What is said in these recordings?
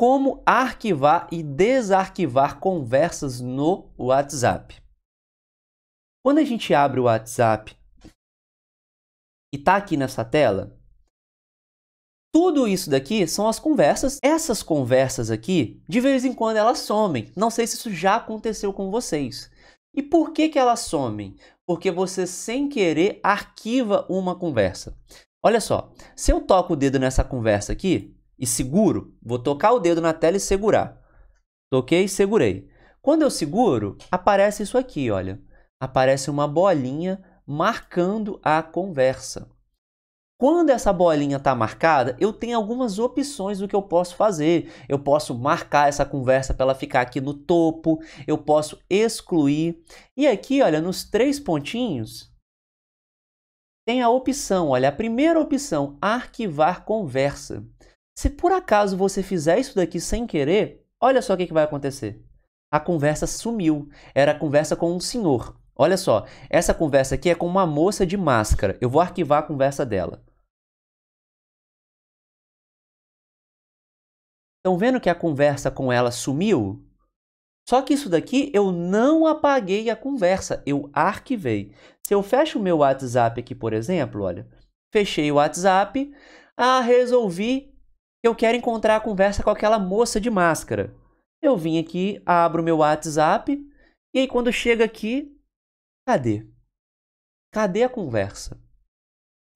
como arquivar e desarquivar conversas no WhatsApp. Quando a gente abre o WhatsApp e está aqui nessa tela, tudo isso daqui são as conversas. Essas conversas aqui, de vez em quando elas somem. Não sei se isso já aconteceu com vocês. E por que que elas somem? Porque você sem querer arquiva uma conversa. Olha só, se eu toco o dedo nessa conversa aqui, e seguro, vou tocar o dedo na tela e segurar. Toquei e segurei. Quando eu seguro, aparece isso aqui, olha. Aparece uma bolinha marcando a conversa. Quando essa bolinha está marcada, eu tenho algumas opções do que eu posso fazer. Eu posso marcar essa conversa para ela ficar aqui no topo, eu posso excluir. E aqui, olha, nos três pontinhos, tem a opção, olha, a primeira opção, arquivar conversa. Se por acaso você fizer isso daqui sem querer, olha só o que, que vai acontecer. A conversa sumiu. Era a conversa com um senhor. Olha só, essa conversa aqui é com uma moça de máscara. Eu vou arquivar a conversa dela. Estão vendo que a conversa com ela sumiu? Só que isso daqui eu não apaguei a conversa, eu arquivei. Se eu fecho o meu WhatsApp aqui, por exemplo, olha, fechei o WhatsApp, ah, resolvi eu quero encontrar a conversa com aquela moça de máscara. Eu vim aqui, abro meu WhatsApp, e aí quando chega aqui, cadê? Cadê a conversa?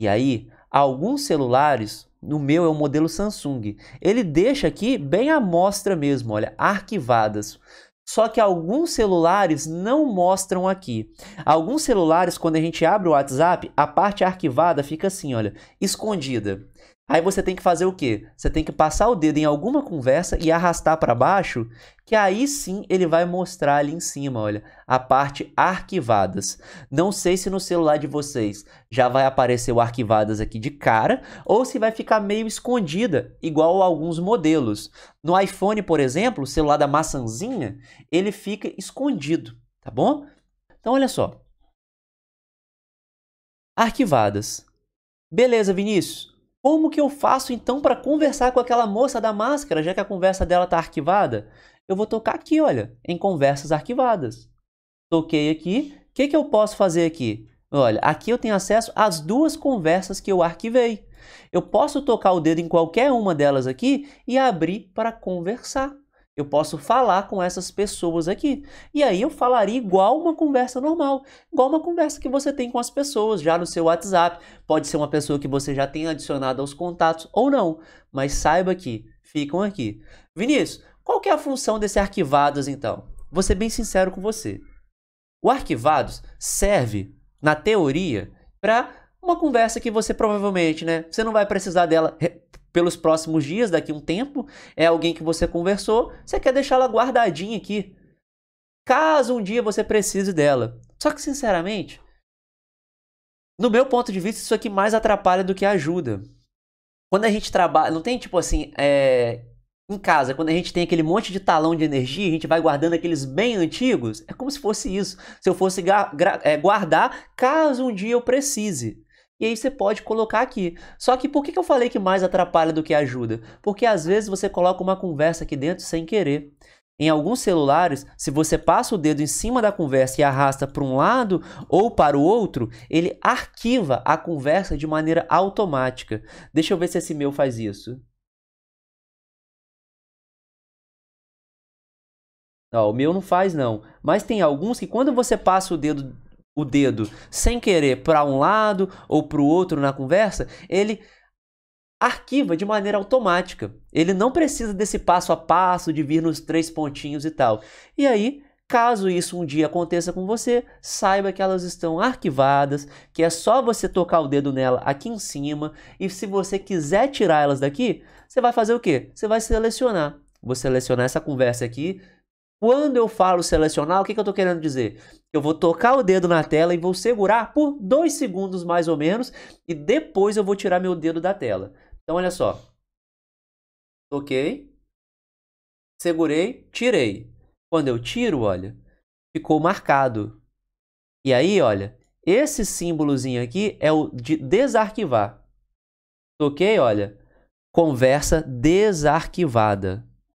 E aí, alguns celulares, no meu é o modelo Samsung, ele deixa aqui bem à mostra mesmo, olha, arquivadas. Só que alguns celulares não mostram aqui. Alguns celulares, quando a gente abre o WhatsApp, a parte arquivada fica assim, olha, escondida. Aí você tem que fazer o quê? Você tem que passar o dedo em alguma conversa e arrastar para baixo, que aí sim ele vai mostrar ali em cima, olha, a parte arquivadas. Não sei se no celular de vocês já vai aparecer o arquivadas aqui de cara ou se vai ficar meio escondida, igual alguns modelos. No iPhone, por exemplo, o celular da maçãzinha, ele fica escondido, tá bom? Então olha só. Arquivadas. Beleza, Vinícius? Como que eu faço então para conversar com aquela moça da máscara, já que a conversa dela está arquivada? Eu vou tocar aqui, olha, em conversas arquivadas. Toquei aqui. O que, que eu posso fazer aqui? Olha, aqui eu tenho acesso às duas conversas que eu arquivei. Eu posso tocar o dedo em qualquer uma delas aqui e abrir para conversar. Eu posso falar com essas pessoas aqui. E aí eu falaria igual uma conversa normal, igual uma conversa que você tem com as pessoas já no seu WhatsApp. Pode ser uma pessoa que você já tem adicionado aos contatos ou não, mas saiba que ficam aqui. Vinícius, qual que é a função desse arquivados então? Vou ser bem sincero com você. O arquivados serve, na teoria, para uma conversa que você provavelmente, né, você não vai precisar dela pelos próximos dias, daqui a um tempo, é alguém que você conversou, você quer deixá-la guardadinha aqui. Caso um dia você precise dela. Só que, sinceramente, no meu ponto de vista, isso aqui mais atrapalha do que ajuda. Quando a gente trabalha. Não tem tipo assim. É, em casa, quando a gente tem aquele monte de talão de energia, a gente vai guardando aqueles bem antigos. É como se fosse isso. Se eu fosse é, guardar caso um dia eu precise e aí você pode colocar aqui. Só que por que eu falei que mais atrapalha do que ajuda? Porque às vezes você coloca uma conversa aqui dentro sem querer. Em alguns celulares, se você passa o dedo em cima da conversa e arrasta para um lado ou para o outro, ele arquiva a conversa de maneira automática. Deixa eu ver se esse meu faz isso. Ó, o meu não faz não, mas tem alguns que quando você passa o dedo o dedo sem querer para um lado ou para o outro na conversa, ele arquiva de maneira automática. Ele não precisa desse passo a passo de vir nos três pontinhos e tal. E aí, caso isso um dia aconteça com você, saiba que elas estão arquivadas, que é só você tocar o dedo nela aqui em cima e se você quiser tirar elas daqui, você vai fazer o quê? Você vai selecionar. Vou selecionar essa conversa aqui, quando eu falo selecionar, o que, que eu estou querendo dizer? Eu vou tocar o dedo na tela e vou segurar por dois segundos mais ou menos e depois eu vou tirar meu dedo da tela. Então olha só, toquei, segurei, tirei. Quando eu tiro, olha, ficou marcado. E aí, olha, esse símbolozinho aqui é o de desarquivar. Toquei, olha, conversa desarquivada.